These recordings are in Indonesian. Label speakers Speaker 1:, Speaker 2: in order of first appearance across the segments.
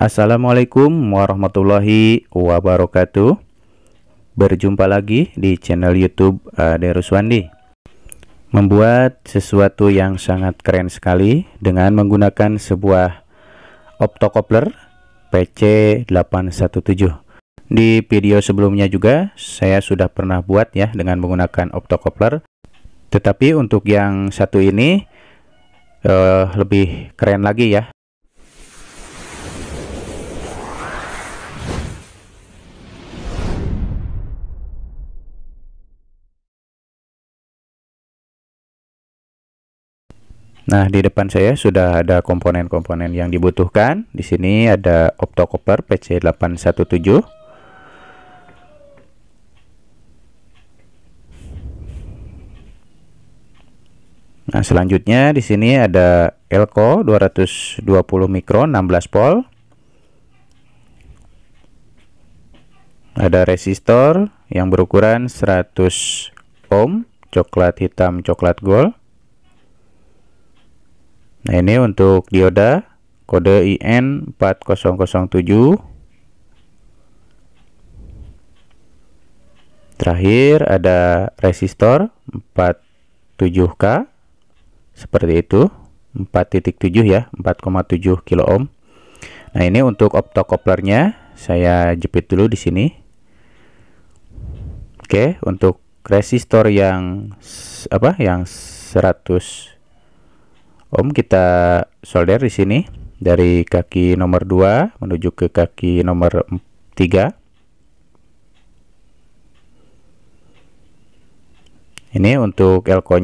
Speaker 1: Assalamualaikum warahmatullahi wabarakatuh Berjumpa lagi di channel youtube Ade eh, Ruswandi Membuat sesuatu yang sangat keren sekali Dengan menggunakan sebuah optocoupler PC817 di video sebelumnya juga saya sudah pernah buat ya dengan menggunakan optocoupler. Tetapi untuk yang satu ini Uh, lebih keren lagi ya. Nah, di depan saya sudah ada komponen-komponen yang dibutuhkan. Di sini ada optocopper PC817. Nah, selanjutnya di sini ada elko 220 mikron 16 volt. Ada resistor yang berukuran 100 ohm, coklat hitam, coklat gold. Nah ini untuk dioda kode IN4007 Terakhir ada resistor 47K seperti itu 4.7 ya 4,7 kilo ohm nah ini untuk optokoplernya saya jepit dulu di sini oke untuk resistor yang apa yang 100 Om kita solder di sini dari kaki nomor 2 menuju ke kaki nomor 3 ini untuk elko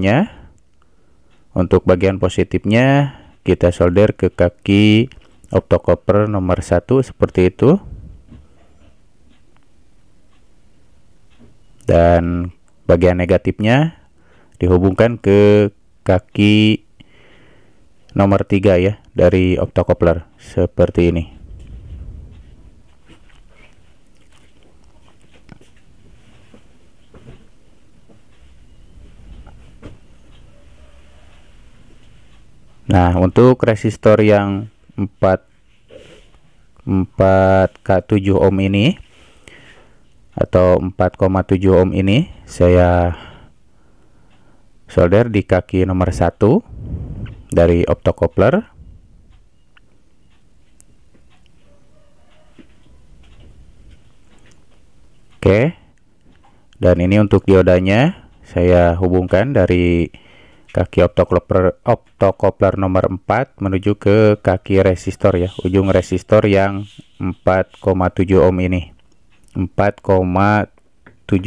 Speaker 1: untuk bagian positifnya kita solder ke kaki optocoper nomor 1 seperti itu dan bagian negatifnya dihubungkan ke kaki nomor 3 ya dari optocoupler seperti ini Nah, untuk resistor yang 4 4K7 ohm ini atau 4,7 ohm ini saya solder di kaki nomor 1 dari optocoupler Oke. Dan ini untuk diodanya saya hubungkan dari kaki optocoupler optocoupler nomor 4 menuju ke kaki resistor ya, ujung resistor yang 4,7 ohm ini. 4,7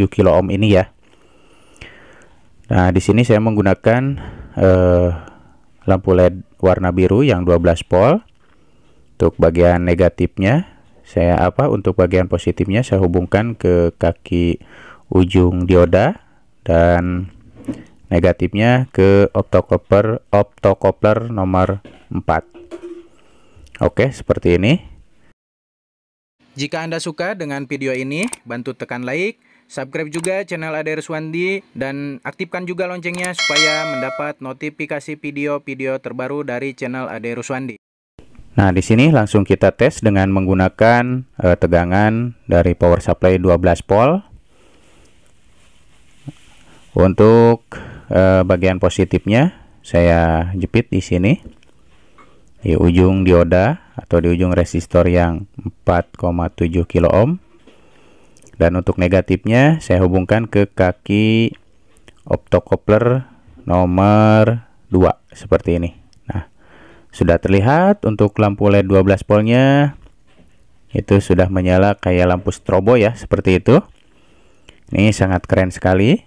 Speaker 1: kilo ohm ini ya. Nah, di sini saya menggunakan eh, lampu LED warna biru yang 12 volt. Untuk bagian negatifnya saya apa untuk bagian positifnya saya hubungkan ke kaki ujung dioda dan negatifnya ke optocoupler optocoupler nomor 4. Oke, seperti ini. Jika Anda suka dengan video ini, bantu tekan like Subscribe juga channel Ade Ruswandi dan aktifkan juga loncengnya supaya mendapat notifikasi video-video terbaru dari channel Ade Ruswandi. Nah, di sini langsung kita tes dengan menggunakan eh, tegangan dari power supply 12 volt. Untuk eh, bagian positifnya saya jepit di sini di ujung dioda atau di ujung resistor yang 4,7 kilo ohm dan untuk negatifnya saya hubungkan ke kaki optocoupler nomor 2 seperti ini. Nah, sudah terlihat untuk lampu LED 12 voltnya itu sudah menyala kayak lampu strobo ya, seperti itu. Ini sangat keren sekali.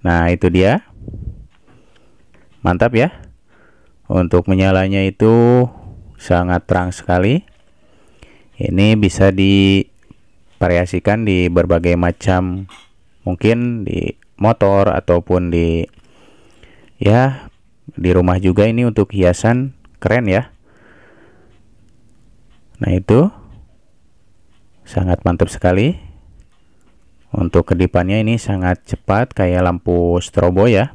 Speaker 1: Nah, itu dia. Mantap ya. Untuk menyalanya itu sangat terang sekali. Ini bisa di variasikan di berbagai macam mungkin di motor ataupun di ya di rumah juga ini untuk hiasan keren ya nah itu sangat mantap sekali untuk kedipannya ini sangat cepat kayak lampu strobo ya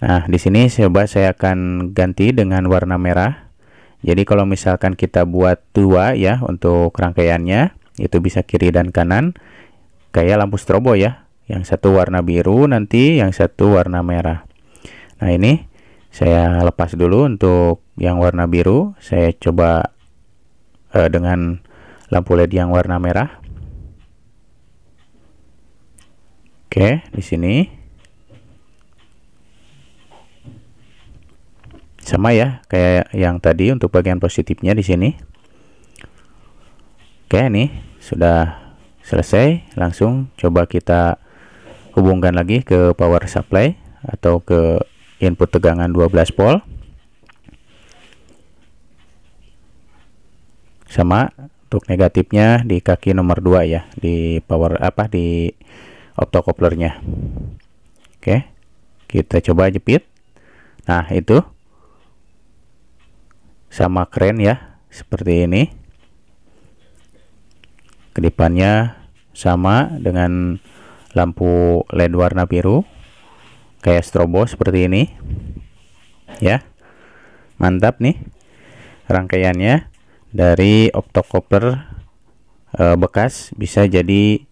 Speaker 1: nah di sini coba saya akan ganti dengan warna merah jadi kalau misalkan kita buat dua ya untuk rangkaiannya itu bisa kiri dan kanan kayak lampu strobo ya yang satu warna biru nanti yang satu warna merah nah ini saya lepas dulu untuk yang warna biru saya coba eh, dengan lampu led yang warna merah oke di sini sama ya kayak yang tadi untuk bagian positifnya di sini oke nih sudah selesai langsung coba kita hubungkan lagi ke power supply atau ke input tegangan 12 volt sama untuk negatifnya di kaki nomor 2 ya di power apa di optocouplernya oke kita coba jepit nah itu sama keren ya seperti ini Kedipannya sama dengan lampu LED warna biru kayak strobo seperti ini. Ya. Mantap nih rangkaiannya dari optocoupler e, bekas bisa jadi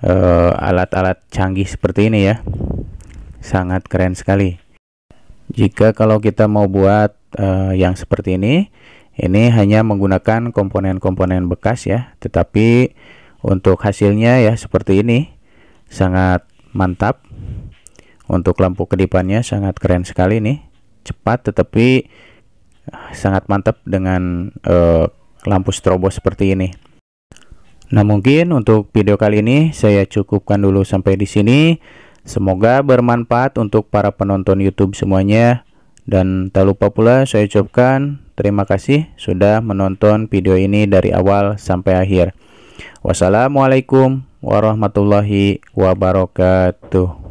Speaker 1: e, alat-alat e, canggih seperti ini ya sangat keren sekali jika kalau kita mau buat e, yang seperti ini ini hanya menggunakan komponen-komponen bekas ya, tetapi untuk hasilnya ya seperti ini sangat mantap. Untuk lampu kedipannya sangat keren sekali nih, cepat tetapi sangat mantap dengan uh, lampu strobo seperti ini. Nah, mungkin untuk video kali ini saya cukupkan dulu sampai di sini. Semoga bermanfaat untuk para penonton YouTube semuanya dan tak lupa pula saya ucapkan Terima kasih sudah menonton video ini dari awal sampai akhir. Wassalamualaikum warahmatullahi wabarakatuh.